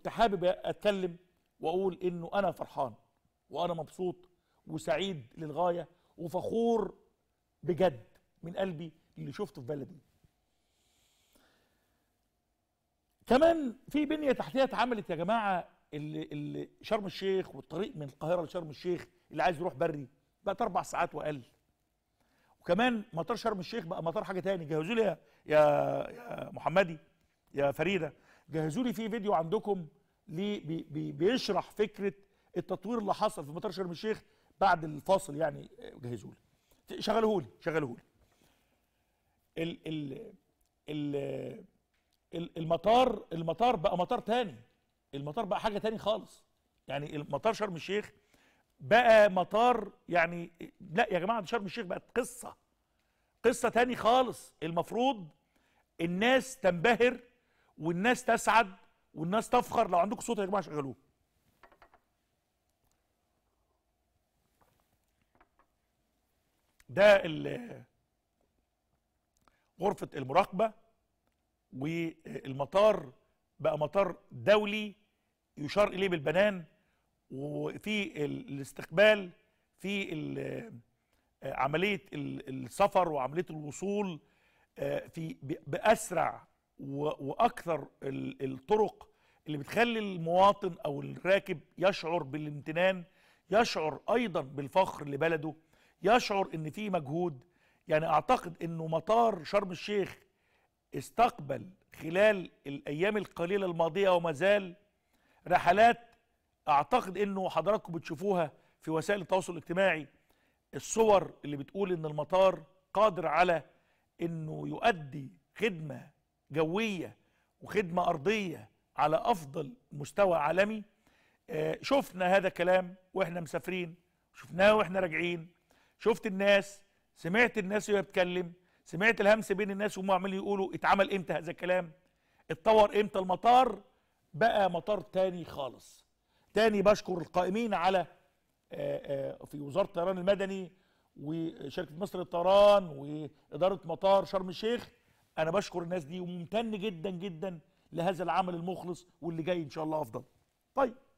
كنت حابب اتكلم واقول انه انا فرحان وانا مبسوط وسعيد للغايه وفخور بجد من قلبي اللي شفته في بلدي كمان في بنيه تحتيه اتعملت يا جماعه اللي, اللي شرم الشيخ والطريق من القاهره لشرم الشيخ اللي عايز يروح بري بقت اربع ساعات واقل وكمان مطار شرم الشيخ بقى مطار حاجه تاني جهزوا لي يا يا محمدي يا فريده جهزوا لي فيه فيديو عندكم ليه بي بي بيشرح فكره التطوير اللي حصل في مطار شرم الشيخ بعد الفاصل يعني آه، جهزوا لي شغلوه لي شغلوه لي ال ال ال المطار المطار بقى مطار تاني المطار بقى حاجه تاني خالص يعني مطار شرم الشيخ بقى مطار يعني لا يا جماعه شرم الشيخ بقت قصه قصه تاني خالص المفروض الناس تنبهر والناس تسعد والناس تفخر لو عندكم صوت يا جماعه شغلوه ده غرفه المراقبه والمطار بقى مطار دولي يشار اليه بالبنان وفي الاستقبال في عمليه السفر وعمليه الوصول آه، في باسرع واكثر الطرق اللي بتخلي المواطن او الراكب يشعر بالامتنان يشعر ايضا بالفخر لبلده يشعر ان في مجهود يعني اعتقد انه مطار شرم الشيخ استقبل خلال الايام القليله الماضيه وما زال رحلات اعتقد انه حضراتكم بتشوفوها في وسائل التواصل الاجتماعي الصور اللي بتقول ان المطار قادر على انه يؤدي خدمه جويه وخدمه ارضيه على افضل مستوى عالمي آه، شفنا هذا الكلام واحنا مسافرين شفناه واحنا راجعين شفت الناس سمعت الناس وهي بتتكلم سمعت الهمس بين الناس وهم عمالين يقولوا اتعمل امتى هذا الكلام اتطور امتى المطار بقى مطار تاني خالص تاني بشكر القائمين على آه، آه، في وزاره الطيران المدني وشركه مصر للطيران واداره مطار شرم الشيخ انا بشكر الناس دي وممتن جدا جدا لهذا العمل المخلص واللي جاي ان شاء الله افضل طيب